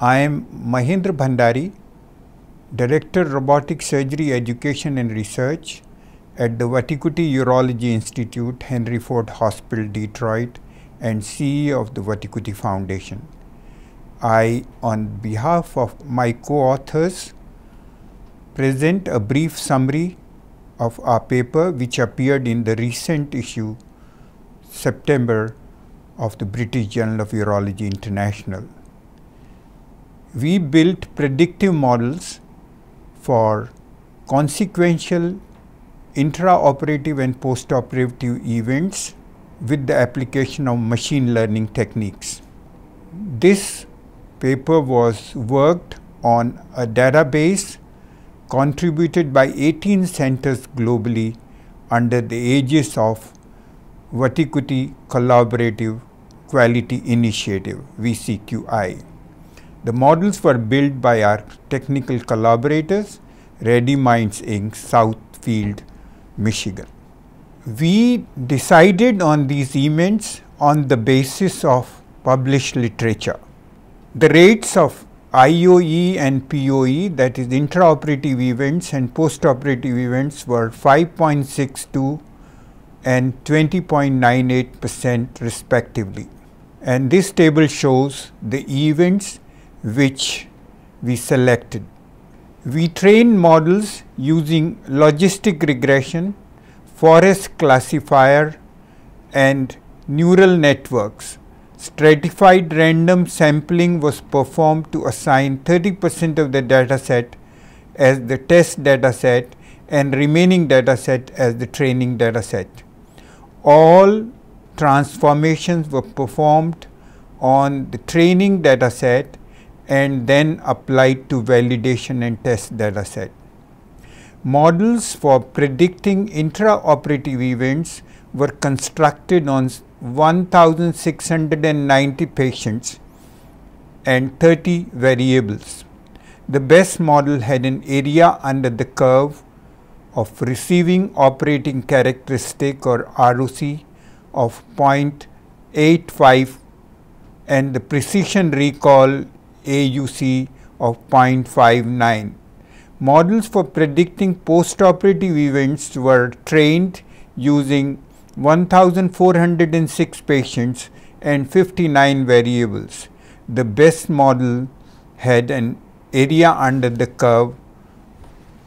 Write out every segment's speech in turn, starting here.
I am Mahindra Bhandari, Director Robotic Surgery Education and Research at the Vatikuti Urology Institute, Henry Ford Hospital, Detroit, and CEO of the Vatikuti Foundation. I, on behalf of my co-authors, present a brief summary of our paper which appeared in the recent issue, September, of the British Journal of Urology International we built predictive models for consequential intraoperative and postoperative events with the application of machine learning techniques. This paper was worked on a database contributed by 18 centers globally under the aegis of Vatikuti Collaborative Quality Initiative VCQI. The models were built by our technical collaborators, Ready Minds Inc., Southfield, Michigan. We decided on these events on the basis of published literature. The rates of IOE and POE, that is intraoperative events and postoperative events were 5.62 and 20.98 percent respectively. And this table shows the events which we selected. We trained models using logistic regression, forest classifier and neural networks. Stratified random sampling was performed to assign 30 percent of the dataset as the test dataset and remaining dataset as the training dataset. All transformations were performed on the training dataset and then applied to validation and test data set. Models for predicting intraoperative events were constructed on 1690 patients and 30 variables. The best model had an area under the curve of receiving operating characteristic or ROC of 0.85 and the precision recall AUC of 0.59. Models for predicting postoperative events were trained using 1406 patients and 59 variables. The best model had an area under the curve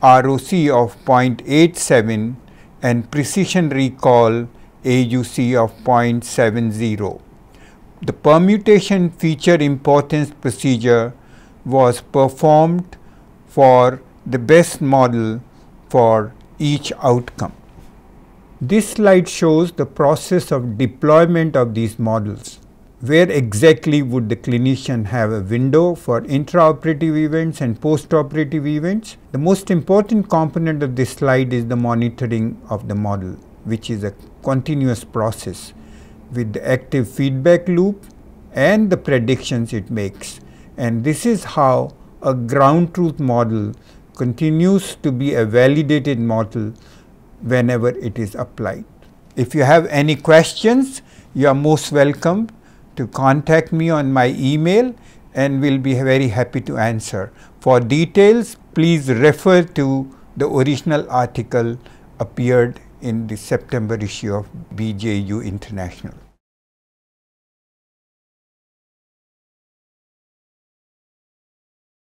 ROC of 0.87 and precision recall AUC of 0.70. The permutation feature importance procedure was performed for the best model for each outcome. This slide shows the process of deployment of these models. Where exactly would the clinician have a window for intraoperative events and postoperative events? The most important component of this slide is the monitoring of the model, which is a continuous process with the active feedback loop and the predictions it makes. And this is how a ground truth model continues to be a validated model whenever it is applied. If you have any questions, you are most welcome to contact me on my email and we will be very happy to answer. For details, please refer to the original article appeared in the September issue of BJU International.